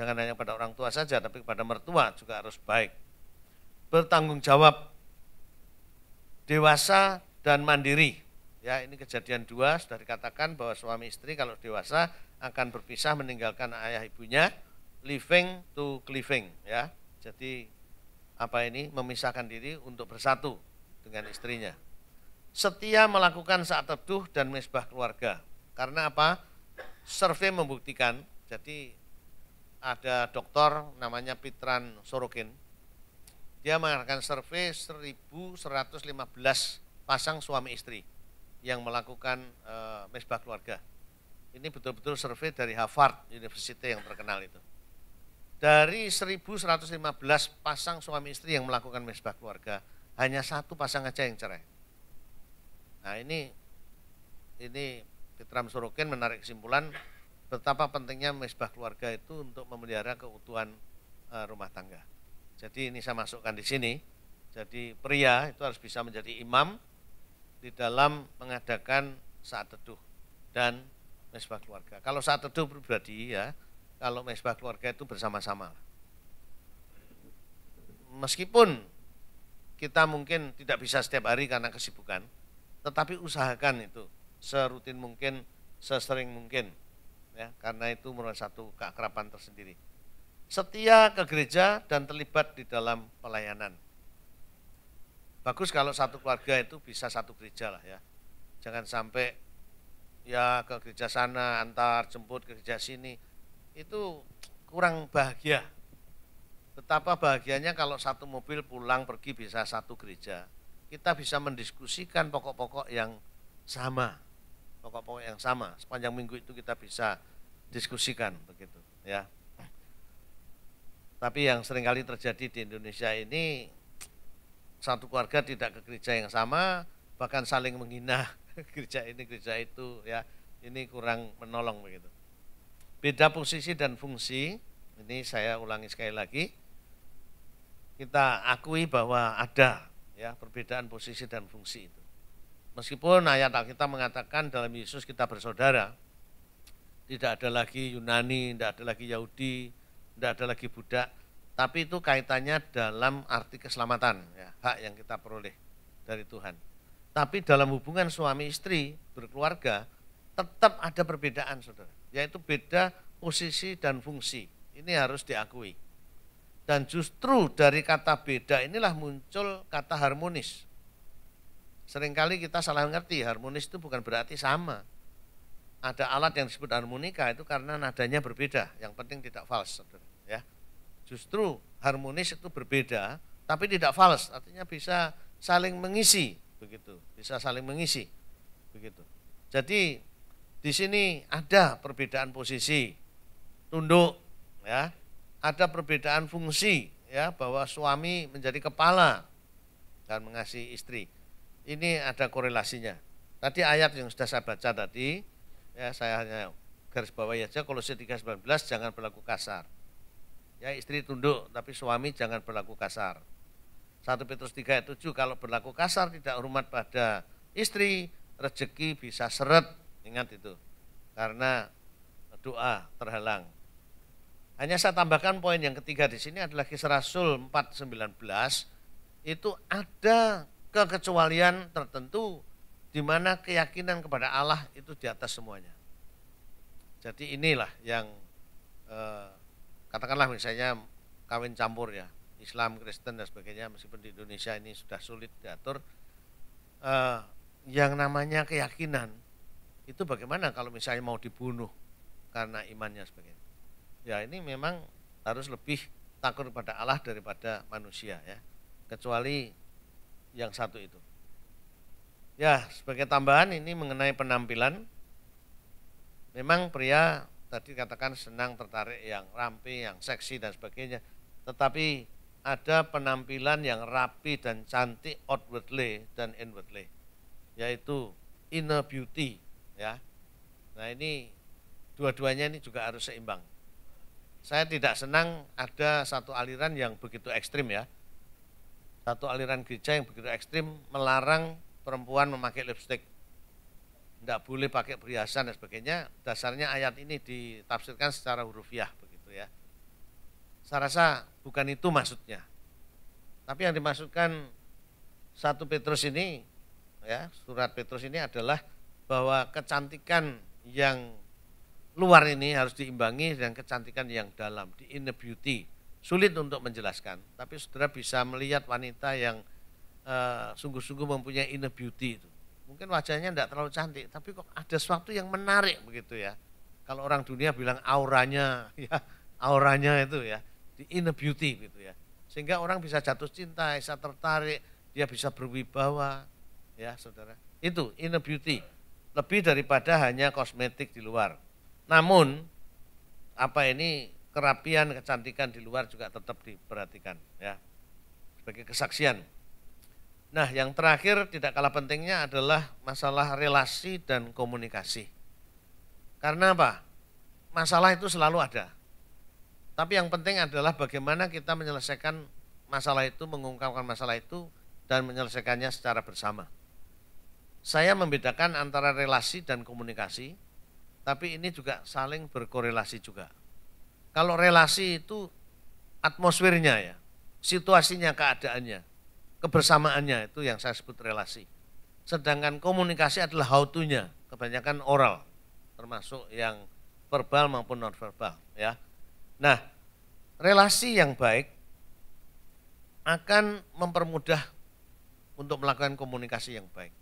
Jangan hanya pada orang tua saja, tapi kepada mertua juga harus baik. Bertanggung jawab, dewasa dan mandiri. Ya, ini kejadian dua, sudah dikatakan bahwa suami istri kalau dewasa akan berpisah meninggalkan ayah ibunya, living to cleaving. Ya, jadi apa ini memisahkan diri untuk bersatu dengan istrinya. Setia melakukan saat teduh dan mesbah keluarga. Karena apa? Survei membuktikan, jadi ada dokter namanya Pitran Sorokin. Dia mengadakan survei 1115 pasang suami istri yang melakukan e, mesbah keluarga. Ini betul-betul survei dari Harvard University yang terkenal itu. Dari 1115 pasang suami istri yang melakukan mesbah keluarga, hanya satu pasang aja yang cerai. Nah ini ini Pitram Sorokin menarik kesimpulan betapa pentingnya misbah keluarga itu untuk memelihara keutuhan eh, rumah tangga. Jadi ini saya masukkan di sini. Jadi pria itu harus bisa menjadi imam di dalam mengadakan saat teduh dan misbah keluarga. Kalau saat teduh pribadi ya, kalau misbah keluarga itu bersama-sama. Meskipun kita mungkin tidak bisa setiap hari karena kesibukan, tetapi usahakan itu serutin mungkin, sesering mungkin ya, karena itu merupakan satu keakraban tersendiri. Setia ke gereja dan terlibat di dalam pelayanan. Bagus kalau satu keluarga itu bisa satu gereja lah ya. Jangan sampai ya ke gereja sana antar jemput ke gereja sini itu kurang bahagia. Betapa bahagianya kalau satu mobil pulang pergi bisa satu gereja. Kita bisa mendiskusikan pokok-pokok yang sama pokok-pokok yang sama sepanjang minggu itu kita bisa diskusikan begitu ya tapi yang seringkali terjadi di Indonesia ini satu keluarga tidak ke gereja yang sama bahkan saling menghina gereja ini gereja itu ya ini kurang menolong begitu beda posisi dan fungsi ini saya ulangi sekali lagi kita akui bahwa ada ya perbedaan posisi dan fungsi itu Meskipun ayat Alkitab mengatakan dalam Yesus kita bersaudara, tidak ada lagi Yunani, tidak ada lagi Yahudi, tidak ada lagi Buddha, tapi itu kaitannya dalam arti keselamatan, ya, hak yang kita peroleh dari Tuhan. Tapi dalam hubungan suami istri berkeluarga tetap ada perbedaan, saudara, yaitu beda posisi dan fungsi. Ini harus diakui. Dan justru dari kata beda inilah muncul kata harmonis. Seringkali kita salah ngerti harmonis itu bukan berarti sama. Ada alat yang disebut harmonika itu karena nadanya berbeda, yang penting tidak fals, ya. Justru harmonis itu berbeda tapi tidak fals, artinya bisa saling mengisi begitu, bisa saling mengisi begitu. Jadi di sini ada perbedaan posisi tunduk ya, ada perbedaan fungsi ya bahwa suami menjadi kepala dan mengasihi istri ini ada korelasinya. Tadi ayat yang sudah saya baca tadi, ya saya hanya garis bawah saja, kalau Kolose 3:19 jangan berlaku kasar. Ya istri tunduk tapi suami jangan berlaku kasar. 1 Petrus 3 ayat 7 kalau berlaku kasar tidak hormat pada istri rezeki bisa seret ingat itu karena doa terhalang. Hanya saya tambahkan poin yang ketiga di sini adalah kisah Rasul 4:19 itu ada kekecualian tertentu di mana keyakinan kepada Allah itu di atas semuanya. Jadi inilah yang eh, katakanlah misalnya kawin campur ya, Islam, Kristen dan sebagainya meskipun di Indonesia ini sudah sulit diatur eh, yang namanya keyakinan itu bagaimana kalau misalnya mau dibunuh karena imannya sebagainya. Ya ini memang harus lebih takut kepada Allah daripada manusia ya. Kecuali yang satu itu. Ya, sebagai tambahan ini mengenai penampilan. Memang pria tadi katakan senang tertarik yang rapi yang seksi dan sebagainya. Tetapi ada penampilan yang rapi dan cantik outwardly dan inwardly, yaitu inner beauty. Ya, nah ini dua-duanya ini juga harus seimbang. Saya tidak senang ada satu aliran yang begitu ekstrim ya, satu aliran gereja yang begitu ekstrim melarang perempuan memakai lipstick. Tidak boleh pakai perhiasan dan sebagainya. Dasarnya ayat ini ditafsirkan secara hurufiah begitu ya. Saya rasa bukan itu maksudnya. Tapi yang dimaksudkan satu Petrus ini ya, surat Petrus ini adalah bahwa kecantikan yang luar ini harus diimbangi dengan kecantikan yang dalam, di inner beauty sulit untuk menjelaskan, tapi saudara bisa melihat wanita yang eh, sungguh-sungguh mempunyai inner beauty itu. Mungkin wajahnya tidak terlalu cantik, tapi kok ada sesuatu yang menarik begitu ya. Kalau orang dunia bilang auranya, ya auranya itu ya, di inner beauty gitu ya. Sehingga orang bisa jatuh cinta, bisa tertarik, dia bisa berwibawa, ya saudara. Itu inner beauty, lebih daripada hanya kosmetik di luar. Namun, apa ini kerapian, kecantikan di luar juga tetap diperhatikan ya. Sebagai kesaksian. Nah, yang terakhir tidak kalah pentingnya adalah masalah relasi dan komunikasi. Karena apa? Masalah itu selalu ada. Tapi yang penting adalah bagaimana kita menyelesaikan masalah itu, mengungkapkan masalah itu dan menyelesaikannya secara bersama. Saya membedakan antara relasi dan komunikasi, tapi ini juga saling berkorelasi juga. Kalau relasi itu atmosfernya ya, situasinya, keadaannya, kebersamaannya itu yang saya sebut relasi. Sedangkan komunikasi adalah how to-nya, kebanyakan oral, termasuk yang verbal maupun non verbal ya. Nah, relasi yang baik akan mempermudah untuk melakukan komunikasi yang baik.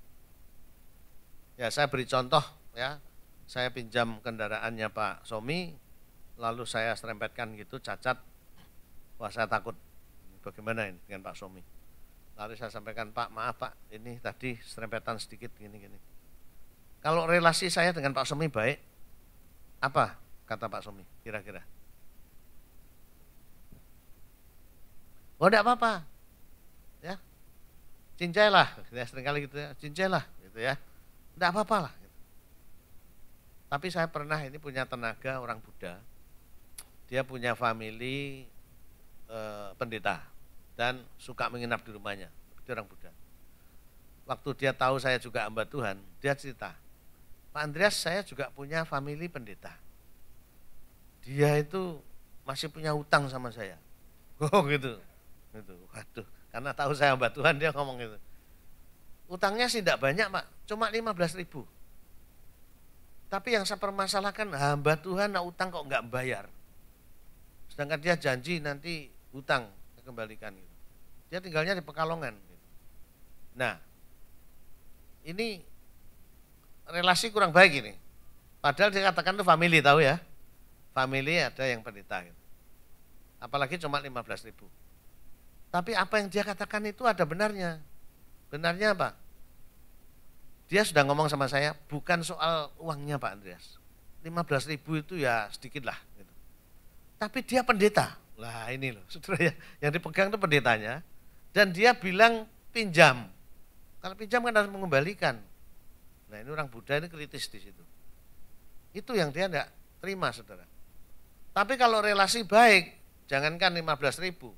Ya, saya beri contoh ya. Saya pinjam kendaraannya Pak Somi, lalu saya serempetkan gitu cacat wah saya takut bagaimana ini dengan Pak Somi lalu saya sampaikan Pak maaf Pak ini tadi serempetan sedikit gini-gini kalau relasi saya dengan Pak Somi baik apa kata Pak Somi kira-kira Oh tidak apa-apa ya cincailah ya seringkali gitu ya cincailah gitu ya tidak apa-apa lah gitu. tapi saya pernah ini punya tenaga orang Buddha dia punya family e, pendeta dan suka menginap di rumahnya. Dia orang Buddha. Waktu dia tahu saya juga hamba Tuhan, dia cerita, Pak Andreas saya juga punya family pendeta. Dia itu masih punya hutang sama saya. Oh gitu. Gitu. Waduh, karena tahu saya hamba Tuhan dia ngomong gitu. Utangnya sih tidak banyak, Pak. Cuma 15 ribu. Tapi yang saya permasalahkan hamba Tuhan nah utang kok nggak bayar. Sedangkan dia janji nanti hutang kembalikan gitu. Dia tinggalnya di Pekalongan. Gitu. Nah, ini relasi kurang baik ini. Padahal dia katakan itu family tahu ya. Family ada yang pendeta gitu. Apalagi cuma 15 ribu. Tapi apa yang dia katakan itu ada benarnya. Benarnya apa? Dia sudah ngomong sama saya, bukan soal uangnya Pak Andreas. 15 ribu itu ya sedikit lah. Gitu tapi dia pendeta. Lah ini loh, saudara ya, yang dipegang itu pendetanya. Dan dia bilang pinjam. Kalau pinjam kan harus mengembalikan. Nah ini orang Buddha ini kritis di situ. Itu yang dia tidak terima saudara. Tapi kalau relasi baik, jangankan 15 ribu.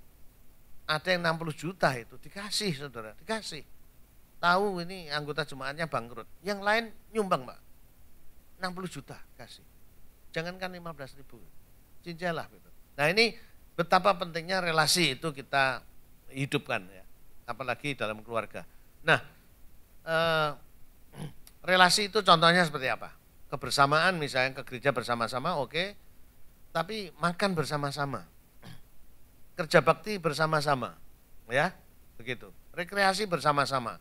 Ada yang 60 juta itu dikasih saudara, dikasih. Tahu ini anggota jemaatnya bangkrut. Yang lain nyumbang mbak. 60 juta kasih. Jangankan 15 ribu cincalah. Gitu. Nah ini betapa pentingnya relasi itu kita hidupkan ya, apalagi dalam keluarga. Nah eh, relasi itu contohnya seperti apa? Kebersamaan misalnya ke gereja bersama-sama oke, okay. tapi makan bersama-sama, kerja bakti bersama-sama, ya begitu. Rekreasi bersama-sama.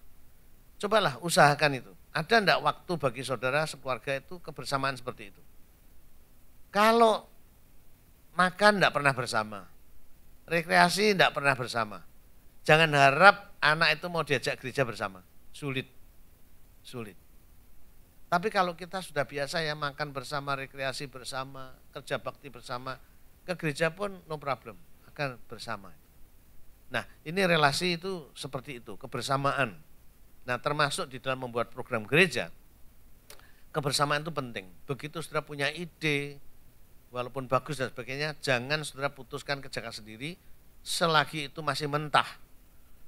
Cobalah usahakan itu. Ada enggak waktu bagi saudara sekeluarga itu kebersamaan seperti itu? Kalau Makan tidak pernah bersama. Rekreasi tidak pernah bersama. Jangan harap anak itu mau diajak gereja bersama. Sulit. Sulit. Tapi kalau kita sudah biasa ya makan bersama, rekreasi bersama, kerja bakti bersama, ke gereja pun no problem, akan bersama. Nah ini relasi itu seperti itu, kebersamaan. Nah termasuk di dalam membuat program gereja, kebersamaan itu penting. Begitu sudah punya ide, walaupun bagus dan sebagainya, jangan saudara putuskan kerjakan sendiri selagi itu masih mentah,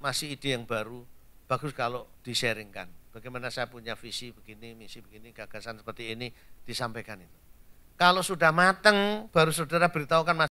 masih ide yang baru, bagus kalau disharingkan. Bagaimana saya punya visi begini, misi begini, gagasan seperti ini, disampaikan itu. Kalau sudah mateng, baru saudara beritahukan